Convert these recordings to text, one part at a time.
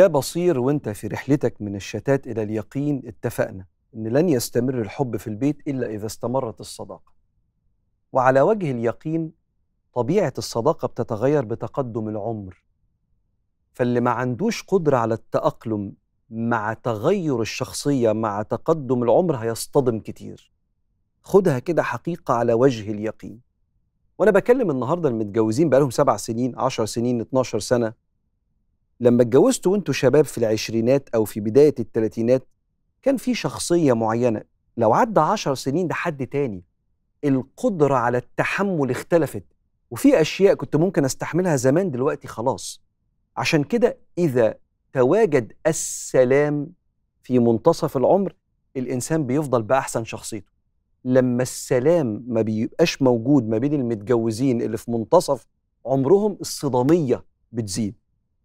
يا بصير وانت في رحلتك من الشتات الى اليقين اتفقنا ان لن يستمر الحب في البيت الا اذا استمرت الصداقه وعلى وجه اليقين طبيعه الصداقه بتتغير بتقدم العمر فاللي ما عندوش قدره على التاقلم مع تغير الشخصيه مع تقدم العمر هيصطدم كتير خدها كده حقيقه على وجه اليقين وانا بكلم النهارده المتجوزين بقالهم سبع سنين عشر سنين 12 سنه لما اتجوزتوا وانتوا شباب في العشرينات او في بدايه الثلاثينات كان في شخصيه معينه لو عدى عشر سنين ده حد تاني القدره على التحمل اختلفت وفي اشياء كنت ممكن استحملها زمان دلوقتي خلاص عشان كده اذا تواجد السلام في منتصف العمر الانسان بيفضل باحسن شخصيته لما السلام ما بيبقاش موجود ما بين المتجوزين اللي في منتصف عمرهم الصداميه بتزيد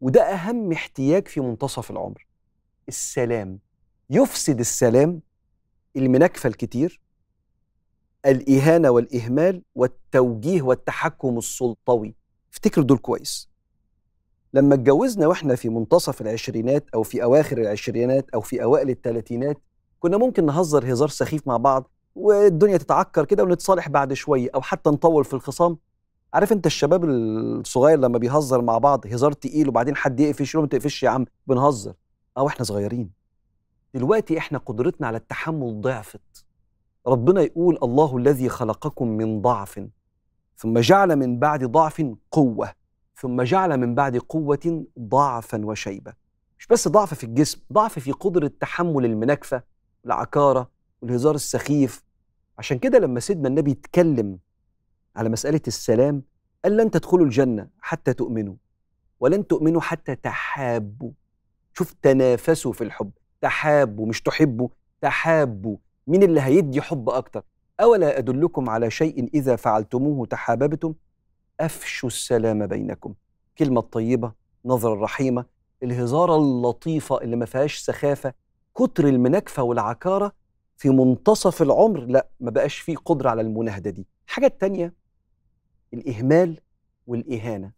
وده أهم احتياج في منتصف العمر السلام يفسد السلام المناكفة الكتير الإهانة والإهمال والتوجيه والتحكم السلطوي افتكر دول كويس لما اتجوزنا واحنا في منتصف العشرينات أو في أواخر العشرينات أو في أوائل الثلاثينات كنا ممكن نهزر هزار سخيف مع بعض والدنيا تتعكر كده ونتصالح بعد شوية أو حتى نطول في الخصام عارف انت الشباب الصغير لما بيهزر مع بعض هزار تقيل وبعدين حد يقفش يقول ما تقفش يا عم بنهزر اه واحنا صغيرين دلوقتي احنا قدرتنا على التحمل ضعفت ربنا يقول الله الذي خلقكم من ضعف ثم جعل من بعد ضعف قوه ثم جعل من بعد قوه ضعفا وشيبه مش بس ضعف في الجسم ضعف في قدره تحمل المناكفه العكارة والهزار السخيف عشان كده لما سيدنا النبي اتكلم على مسألة السلام قال لن تدخلوا الجنة حتى تؤمنوا ولن تؤمنوا حتى تحابوا شوف تنافسوا في الحب تحابوا مش تحبوا تحابوا مين اللي هيدي حب أكتر أولا أدلكم على شيء إذا فعلتموه تحاببتم أفشوا السلام بينكم كلمة طيبة نظرة رحيمة الهزارة اللطيفة اللي ما فيهاش سخافة كتر المناكفة والعكارة في منتصف العمر لا ما بقاش فيه قدرة على المناهدة دي الحاجة التانية الإهمال والإهانة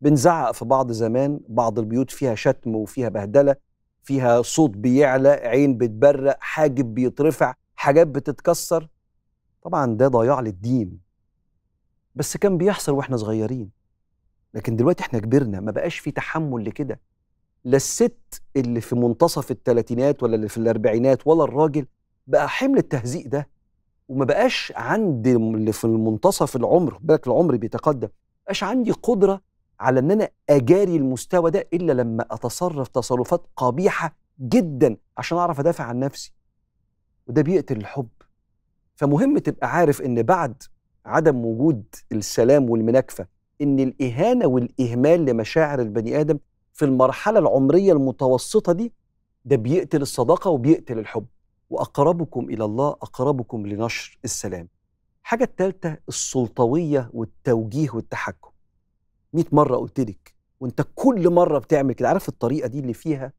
بنزعق في بعض زمان بعض البيوت فيها شتم وفيها بهدلة فيها صوت بيعلى عين بتبرق حاجب بيترفع حاجات بتتكسر طبعا ده ضياع للدين بس كان بيحصل واحنا صغيرين لكن دلوقتي احنا كبرنا ما بقاش في تحمل لكده لا الست اللي في منتصف الثلاثينات ولا اللي في الاربعينات ولا الراجل بقى حمل التهزيء ده وما بقاش عندي اللي في المنتصف العمر بالك العمر بيتقدم ما بقاش عندي قدره على ان انا اجاري المستوى ده الا لما اتصرف تصرفات قبيحه جدا عشان اعرف ادافع عن نفسي وده بيقتل الحب فمهم تبقى عارف ان بعد عدم وجود السلام والمناكفه ان الاهانه والاهمال لمشاعر البني ادم في المرحله العمريه المتوسطه دي ده بيقتل الصداقه وبيقتل الحب وأقربكم إلى الله أقربكم لنشر السلام الحاجة التالتة السلطوية والتوجيه والتحكم 100 مرة قلت لك وانت كل مرة بتعمل كده عارف الطريقة دي اللي فيها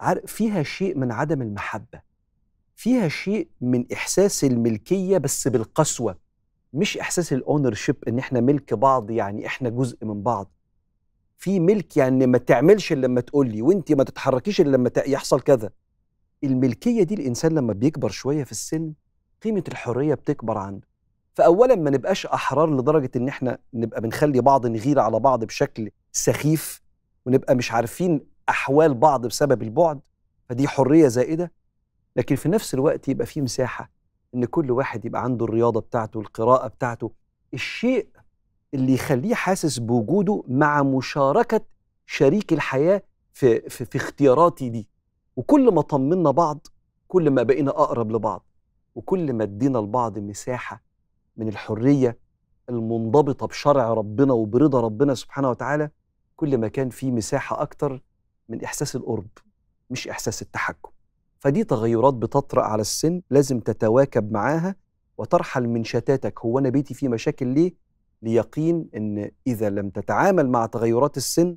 عارف فيها شيء من عدم المحبة فيها شيء من إحساس الملكية بس بالقسوة مش إحساس الأونرشيب إن إحنا ملك بعض يعني إحنا جزء من بعض في ملك يعني ما تعملش الا لما تقول لي وانت ما تتحركيش الا لما يحصل كذا الملكيه دي الانسان لما بيكبر شويه في السن قيمه الحريه بتكبر عنده فاولا ما نبقاش احرار لدرجه ان احنا نبقى بنخلي بعض نغير على بعض بشكل سخيف ونبقى مش عارفين احوال بعض بسبب البعد فدي حريه زائده لكن في نفس الوقت يبقى في مساحه ان كل واحد يبقى عنده الرياضه بتاعته القراءه بتاعته الشيء اللي يخليه حاسس بوجوده مع مشاركه شريك الحياه في في, في اختياراتي دي وكل ما طمنا بعض كل ما بقينا أقرب لبعض وكل ما ادينا لبعض مساحة من الحرية المنضبطة بشرع ربنا وبرضا ربنا سبحانه وتعالى كل ما كان في مساحة أكتر من إحساس القرب مش إحساس التحكم فدي تغيرات بتطرأ على السن لازم تتواكب معاها وترحل من شتاتك هو أنا بيتي فيه مشاكل ليه؟ ليقين أن إذا لم تتعامل مع تغيرات السن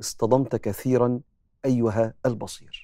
اصطدمت كثيرا أيها البصير